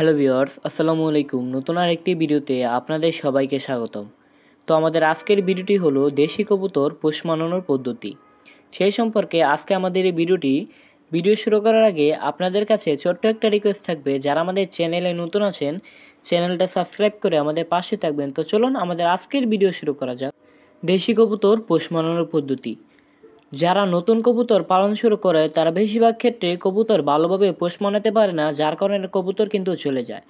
hello viewers আসসালামু আলাইকুম নতুন আর একটি ভিডিওতে আপনাদের সবাইকে স্বাগতম তো আমাদের আজকের ভিডিওটি হলো দেশি কবুতর পোষ মানানোর পদ্ধতি সেই সম্পর্কে আজকে আমাদের এই ভিডিওটি ভিডিও শুরু করার আগে আপনাদের কাছে ছোট্ট একটা রিকোয়েস্ট থাকবে যারা আমাদের চ্যানেলে নতুন আছেন চ্যানেলটা সাবস্ক্রাইব করে আমাদের পাশে থাকবেন তো চলুন আমাদের আজকের ভিডিও শুরু করা যাক দেশি কবুতর পোষ মানানোর পদ্ধতি যারা নতুন কবুতর পালন শুরু করে তারা বেশিরভাগ ক্ষেত্রে কবুতর ভালোভাবে পোষ মানাতে পারে না যার কারণে কবুতর কিন্তু চলে যায়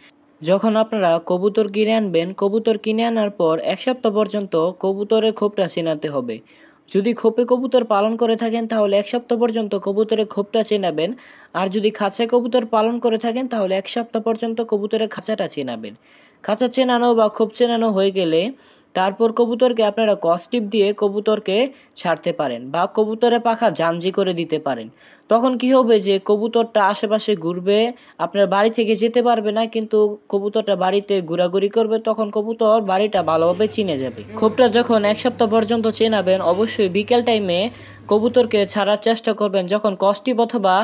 যখন আপনারা কবুতর কিনে আনবেন কবুতর কিনে আনার পর এক সপ্তাহ পর্যন্ত কবুতরের খোপটা চেনাতে হবে যদি খোপে কবুতর পালন করে থাকেন তাহলে এক সপ্তাহ পর্যন্ত কবুতরের খোপটা চেনাবেন আর যদি খাঁচায় কবুতর পালন করে থাকেন তাহলে এক সপ্তাহ পর্যন্ত কবুতরের খাঁচাটা চেনাবেন খাঁচা চেনানো বা খোপ চেনানো হয়ে গেলে তারপর কবুতরকে আপনারা কস্টিপ দিয়ে কবুতরকে ছাড়তে পারেন বা কবুতরের পাখা জাঞ্জি করে দিতে পারেন তখন কি হবে যে কবুতরটা আশেপাশে ঘুরবে আপনার বাড়ি থেকে যেতে পারবে না কিন্তু কবুতরটা বাড়িতে ঘোরাঘুরি করবে তখন কবুতর বাড়িটা ভালোভাবে চিনে যাবে খোপটা যখন এক সপ্তাহ পর্যন্ত চেনাবেন অবশ্যই বিকেল টাইমে কবুতরকে ছাড়ার চেষ্টা করবেন যখন কস্টিপ অথবা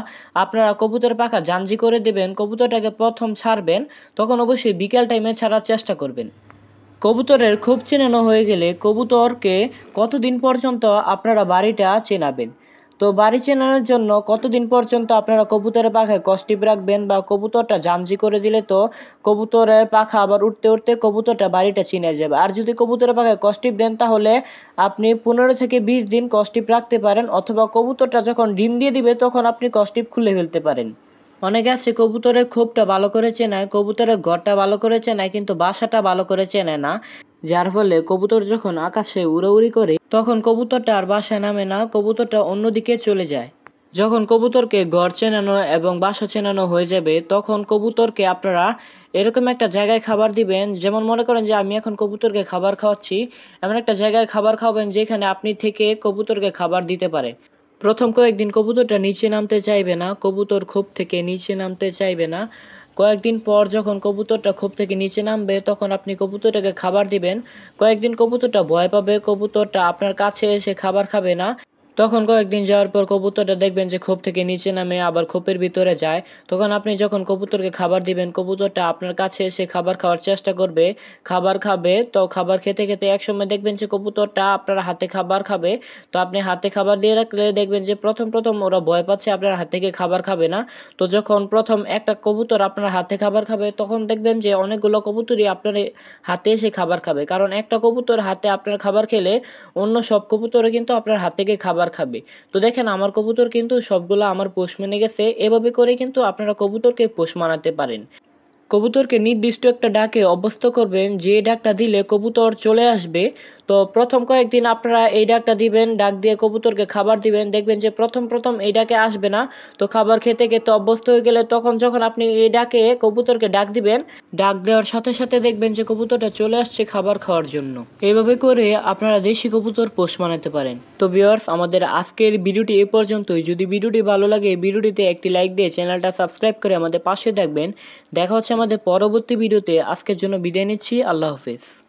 আপনারা কবুতরের পাখা জাঞ্জি করে দেবেন কবুতরটাকে প্রথম ছাড়বেন তখন অবশ্যই বিকেল টাইমে ছাড়ার চেষ্টা করবেন কবুতরের খুব চেনানো হয়ে গেলে কবুতরকে কতদিন পর্যন্ত আপনারা বাড়িটা চেনাবেন তো বাড়ি চেনানোর জন্য কতদিন পর্যন্ত আপনারা কবুতরের পাখায় কষ্টিপ রাখবেন বা কবুতরটা জাঞ্জি করে দিলে তো কবুতরের পাখা আবার উঠতে উঠতে কবুতরটা বাড়িটা চিনে যাবে আর যদি কবুতরের পাখায় কষ্টিপ দেন তাহলে আপনি পনেরো থেকে বিশ দিন কষ্টিপ রাখতে পারেন অথবা কবুতরটা যখন ডিম দিয়ে দিবে তখন আপনি কষ্টিপ খুলে ফেলতে পারেন অনেকে আছে কবুতরের খোপটা ভালো করে চেনায় কবুতরের ঘরটা ভালো করে চেনায় কিন্তু বাসাটা ভালো করে চেনে না যার ফলে কবুতর যখন আকাশে উড়ি করে তখন কবুতরটা আর বাসায় নামে না কবুতরটা অন্যদিকে চলে যায় যখন কবুতরকে ঘর চেনানো এবং বাসা চেনানো হয়ে যাবে তখন কবুতরকে আপনারা এরকম একটা জায়গায় খাবার দিবেন যেমন মনে করেন যে আমি এখন কবুতরকে খাবার খাওয়াচ্ছি এমন একটা জায়গায় খাবার খাওয়াবেন যেখানে আপনি থেকে কবুতরকে খাবার দিতে পারে প্রথম কয়েকদিন কবুতরটা নিচে নামতে চাইবে না কবুতর খোপ থেকে নিচে নামতে চাইবে না কয়েকদিন পর যখন কবুতরটা খোপ থেকে নিচে নামবে তখন আপনি কবুতরটাকে খাবার দিবেন কয়েকদিন কবুতরটা ভয় পাবে কবুতরটা আপনার কাছে এসে খাবার খাবে না তখন কয়েকদিন যাওয়ার পর কবুতরটা দেখবেন যে খোপ থেকে নিচে নামে আবার খোপের ভিতরে যায় তখন আপনি যখন কবুতরকে খাবার দিবেন কবুতরটা আপনার কাছে এসে খাবার খাওয়ার চেষ্টা করবে খাবার খাবে তো খাবার খেতে খেতে একসময় দেখবেন যে কবুতরটা আপনার হাতে খাবার খাবে তো আপনি হাতে খাবার দিয়ে রাখলে দেখবেন যে প্রথম প্রথম ওরা ভয় পাচ্ছে আপনার হাত থেকে খাবার খাবে না তো যখন প্রথম একটা কবুতর আপনার হাতে খাবার খাবে তখন দেখবেন যে অনেকগুলো কবুতরই আপনার হাতে এসে খাবার খাবে কারণ একটা কবুতর হাতে আপনার খাবার খেলে অন্য সব কবুতরও কিন্তু আপনার হাত থেকে খাবার খাবার খাবে তো দেখেন আমার কবুতর কিন্তু সবগুলো আমার পোষ মেনে গেছে এভাবে করে কিন্তু আপনারা কবুতরকে পোষ মানাতে পারেন কবুতরকে নির্দিষ্ট একটা ডাকে অভ্যস্ত করবেন যে ডাকটা দিলে কবুতর চলে আসবে তো প্রথম কয়েকদিন আপনারা এই ডাকটা দিবেন ডাক দিয়ে কবুতরকে খাবার দিবেন দেখবেন যে প্রথম প্রথম এই ডাকে আসবে না তো খাবার খেতে খেতে অভ্যস্ত হয়ে গেলে তখন যখন আপনি এই ডাকে কবুতরকে ডাক দিবেন ডাক দেওয়ার সাথে সাথে দেখবেন যে কবুতরটা চলে আসছে খাবার খাওয়ার জন্য এইভাবে করে আপনারা দেশি কবুতর পোষ মানাতে পারেন তো ভিওয়ার্স আমাদের আজকের ভিডিওটি এ পর্যন্তই যদি ভিডিওটি ভালো লাগে ভিডিওটিতে একটি লাইক দিয়ে চ্যানেলটা সাবস্ক্রাইব করে আমাদের পাশে থাকবেন দেখা হচ্ছে আমাদের পরবর্তী ভিডিওতে আজকের জন্য বিদায় নিচ্ছি আল্লাহ হাফিজ